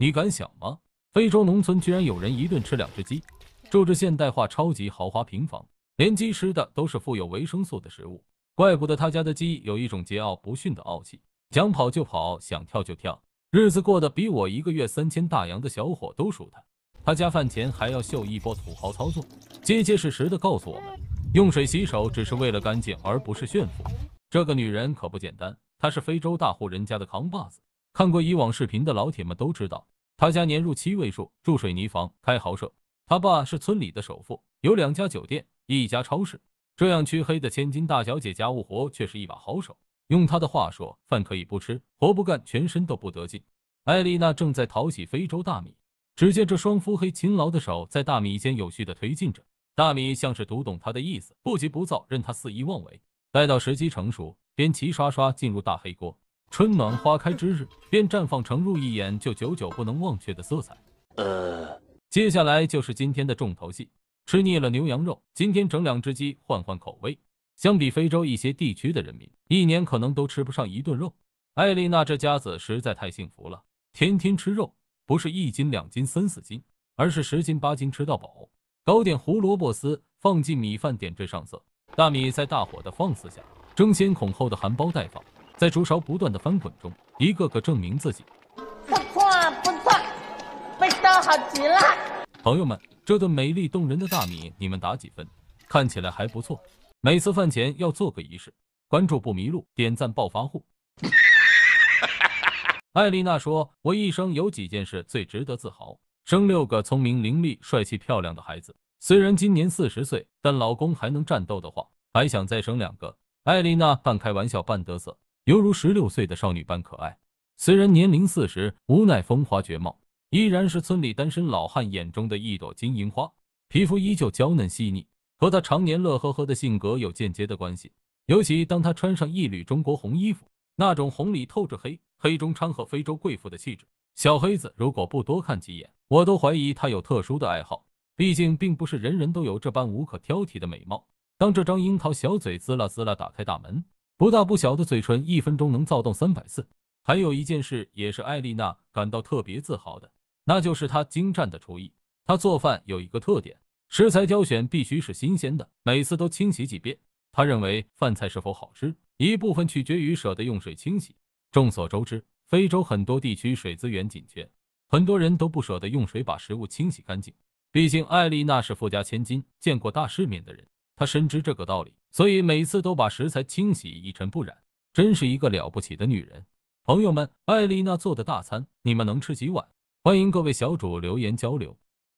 你敢想吗？非洲农村居然有人一顿吃两只鸡，住着现代化超级豪华平房，连鸡吃的都是富有维生素的食物，怪不得他家的鸡有一种桀骜不驯的傲气，想跑就跑，想跳就跳，日子过得比我一个月三千大洋的小伙都舒坦。他家饭前还要秀一波土豪操作，结结实实的告诉我们，用水洗手只是为了干净，而不是炫富。这个女人可不简单，她是非洲大户人家的扛把子。看过以往视频的老铁们都知道，他家年入七位数，住水泥房，开豪车。他爸是村里的首富，有两家酒店，一家超市。这样黢黑的千金大小姐，家务活却是一把好手。用他的话说，饭可以不吃，活不干，全身都不得劲。艾丽娜正在淘洗非洲大米，只见这双肤黑、勤劳的手在大米间有序地推进着，大米像是读懂他的意思，不急不躁，任他肆意妄为。待到时机成熟，便齐刷刷进入大黑锅。春暖花开之日，便绽放成入一眼就久久不能忘却的色彩。呃，接下来就是今天的重头戏，吃腻了牛羊肉，今天整两只鸡换换口味。相比非洲一些地区的人民，一年可能都吃不上一顿肉。艾丽娜这家子实在太幸福了，天天吃肉，不是一斤两斤三四斤，而是十斤八斤吃到饱。搞点胡萝卜丝放进米饭点缀上色，大米在大火的放肆下，争先恐后的含苞待放。在竹勺不断的翻滚中，一个个证明自己。不错，不错，味道好极了。朋友们，这顿美丽动人的大米，你们打几分？看起来还不错。每次饭前要做个仪式。关注不迷路，点赞暴发户。艾丽娜说：“我一生有几件事最值得自豪，生六个聪明伶俐、帅气漂亮的孩子。虽然今年四十岁，但老公还能战斗的话，还想再生两个。”艾丽娜半开玩笑半得瑟。犹如十六岁的少女般可爱，虽然年龄四十，无奈风华绝貌，依然是村里单身老汉眼中的一朵金银花。皮肤依旧娇嫩细腻，和他常年乐呵呵的性格有间接的关系。尤其当他穿上一缕中国红衣服，那种红里透着黑，黑中掺和非洲贵妇的气质，小黑子如果不多看几眼，我都怀疑他有特殊的爱好。毕竟并不是人人都有这般无可挑剔的美貌。当这张樱桃小嘴滋啦滋啦打开大门。不大不小的嘴唇，一分钟能躁动三百次。还有一件事也是艾丽娜感到特别自豪的，那就是她精湛的厨艺。她做饭有一个特点，食材挑选必须是新鲜的，每次都清洗几遍。她认为饭菜是否好吃，一部分取决于舍得用水清洗。众所周知，非洲很多地区水资源紧缺，很多人都不舍得用水把食物清洗干净。毕竟艾丽娜是富家千金，见过大世面的人，她深知这个道理。所以每次都把食材清洗一尘不染，真是一个了不起的女人。朋友们，艾丽娜做的大餐，你们能吃几碗？欢迎各位小主留言交流。